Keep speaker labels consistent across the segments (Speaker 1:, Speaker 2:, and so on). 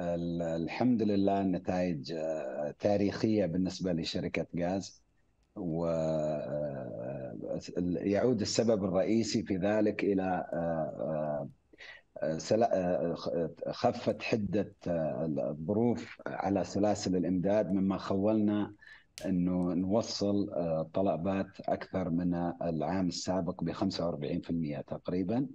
Speaker 1: الحمد لله النتائج آه، تاريخيه بالنسبه لشركه غاز ويعود آه، السبب الرئيسي في ذلك الى آه، خفت حده الظروف على سلاسل الامداد مما خولنا انه نوصل طلبات اكثر من العام السابق ب 45% تقريبا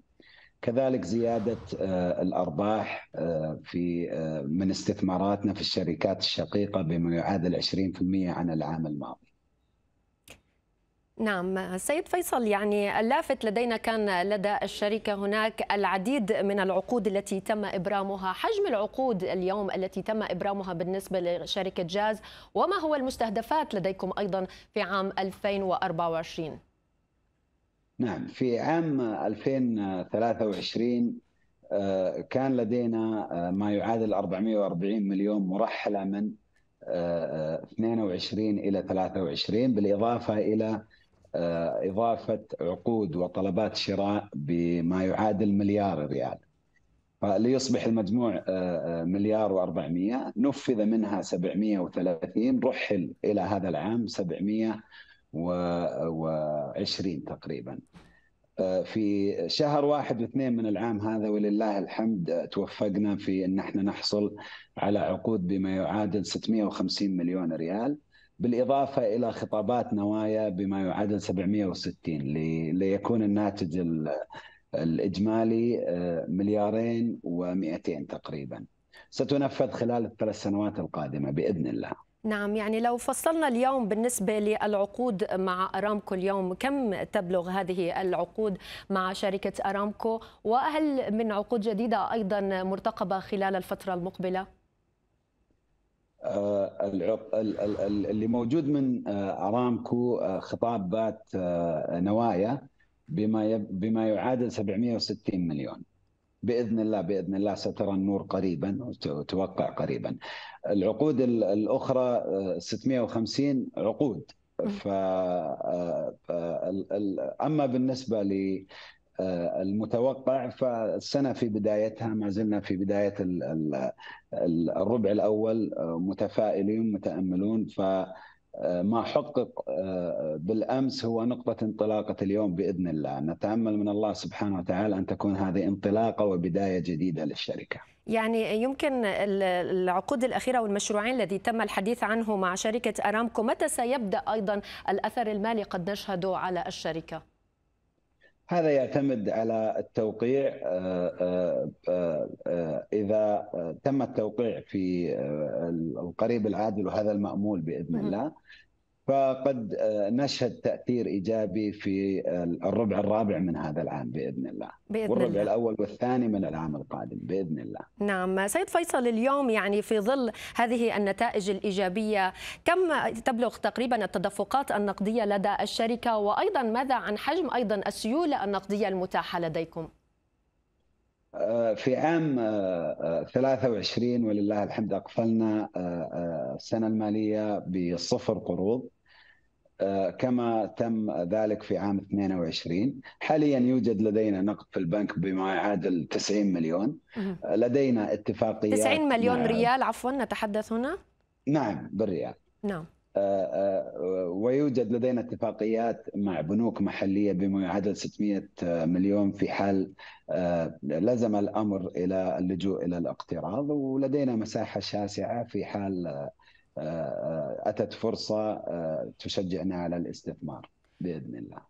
Speaker 1: كذلك زيادة آه، الأرباح آه، في آه، من استثماراتنا في الشركات الشقيقة بما يعادل 20% عن العام الماضي
Speaker 2: نعم سيد فيصل يعني اللافت لدينا كان لدى الشركة هناك العديد من العقود التي تم إبرامها حجم العقود اليوم التي تم إبرامها بالنسبة لشركة جاز وما هو المستهدفات لديكم أيضا في عام 2024
Speaker 1: نعم في عام 2023 آه، كان لدينا آه، ما يعادل 440 مليون مرحله من 22 آه، الى 23 بالاضافه الى اضافه عقود وطلبات شراء بما يعادل مليار ريال. فليصبح المجموع مليار و400 نفذ منها 730 رحل الى هذا العام 700 2020 تقريبا آه، في شهر واحد واثنين من العام هذا ولله الحمد آه، توفقنا في ان احنا نحصل على عقود بما يعادل 650 مليون ريال بالاضافه الى خطابات نوايا بما يعادل 760 لي ليكون الناتج الاجمالي آه، مليارين و200 تقريبا ستنفذ خلال الثلاث سنوات القادمه باذن الله
Speaker 2: نعم يعني لو فصلنا اليوم بالنسبة للعقود مع أرامكو اليوم كم تبلغ هذه العقود مع شركة أرامكو وهل من عقود جديدة أيضا مرتقبة خلال الفترة المقبلة؟
Speaker 1: آه، اللي موجود من آه، أرامكو آه، خطابات نوايا بما بما يعادل 760 مليون باذن الله باذن الله سترى النور قريبا وتوقع قريبا. العقود الاخرى 650 آه، عقود ف آه، آه، اما بالنسبه ل المتوقع فالسنة في بدايتها ما زلنا في بداية الربع الأول متفائلين متأملون ف آه، ما حقق آه، بالامس هو نقطه انطلاقه اليوم باذن الله، نتامل من الله سبحانه وتعالى ان تكون هذه انطلاقه وبدايه جديده للشركه.
Speaker 2: يعني يمكن العقود الاخيره والمشروعين الذي تم الحديث عنه مع شركه ارامكو، متى سيبدا ايضا الاثر المالي قد نشهده على الشركه؟
Speaker 1: هذا يعتمد على التوقيع آه، آه، آه، اذا تم التوقيع في القريب العاجل وهذا المامول باذن الله فقد آه، نشهد تاثير ايجابي في آه، الربع الرابع من هذا العام باذن الله بإذن والربع الله. الاول والثاني من العام القادم باذن الله
Speaker 2: نعم سيد فيصل اليوم يعني في ظل هذه النتائج الايجابيه كم تبلغ تقريبا التدفقات النقديه لدى الشركه وايضا ماذا عن حجم ايضا السيوله النقديه المتاحه لديكم
Speaker 1: آه، في عام 23 ولله الحمد اقفلنا السنه الماليه بصفر قروض كما تم ذلك في عام 22 حاليا يوجد لدينا نقد في البنك بما يعادل 90 مليون لدينا اتفاقيات 90 مليون ريال
Speaker 2: عفوا نتحدث هنا
Speaker 1: نعم بالريال نعم آه، آه، ويوجد لدينا اتفاقيات مع بنوك محلية بما يعادل 600 مليون في حال آه، لزم الأمر إلى اللجوء إلى الاقتراض ولدينا مساحة شاسعة في حال آه، آه، اتت فرصه آه، تشجعنا على الاستثمار باذن الله.